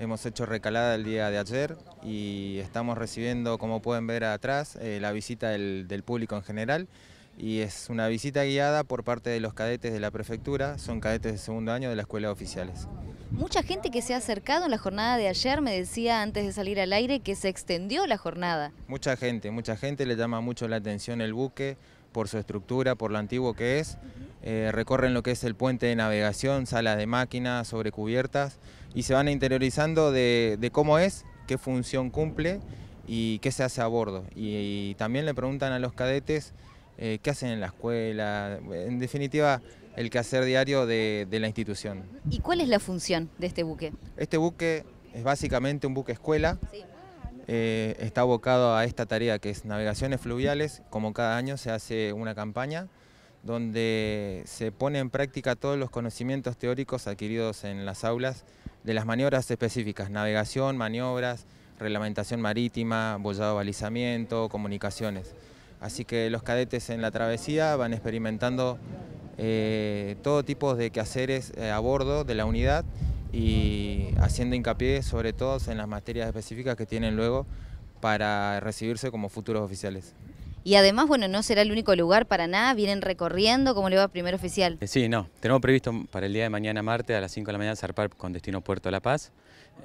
Hemos hecho recalada el día de ayer y estamos recibiendo, como pueden ver atrás, eh, la visita del, del, público en general. Y es una visita guiada por parte de los cadetes de la prefectura, son cadetes de segundo año de la escuela de oficiales. Mucha gente que se ha acercado en la jornada de ayer me decía antes de salir al aire que se extendió la jornada. Mucha gente, mucha gente le llama mucho la atención el buque, por su estructura, por lo antiguo que es. Eh, recorren lo que es el puente de navegación, salas de máquinas, sobrecubiertas y se van interiorizando de, cómo es, qué función cumple y qué se hace a bordo. Y, también le preguntan a los cadetes eh, qué hacen en la escuela, en definitiva el quehacer diario de, la institución. ¿Y cuál es la función de este buque? Este buque es básicamente un buque escuela. Eh, está abocado a esta tarea que es navegaciones fluviales, como cada año se hace una campaña donde se pone en práctica todos los conocimientos teóricos adquiridos en las aulas de las maniobras específicas, navegación, maniobras, reglamentación marítima, bollado balizamiento, comunicaciones. Así que los cadetes en la travesía van experimentando eh, todo tipo de quehaceres eh, a bordo de la unidad y haciendo hincapié sobre todo en las materias específicas que tienen luego para recibirse como futuros oficiales. Y además, bueno, no será el único lugar para nada, vienen recorriendo, ¿cómo le va primer oficial? Eh, sí, no, tenemos previsto para el día de mañana martes a las 5 de la mañana zarpar con destino Puerto La Paz,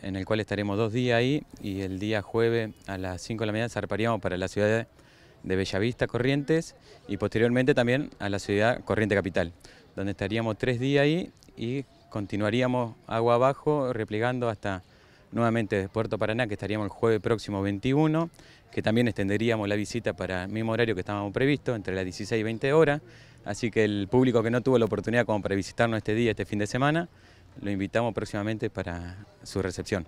en el cual estaremos dos días ahí y el día jueves a las 5 de la mañana zarparíamos para la ciudad de Bellavista, Corrientes, y posteriormente también a la ciudad Corriente Capital, donde estaríamos tres días ahí y continuaríamos agua abajo, replegando hasta nuevamente Puerto Paraná, que estaríamos el jueves próximo 21, que también extenderíamos la visita para el mismo horario que estábamos previsto, entre las 16 y 20 horas. Así que el público que no tuvo la oportunidad como para visitarnos este día, este fin de semana, lo invitamos próximamente para su recepción.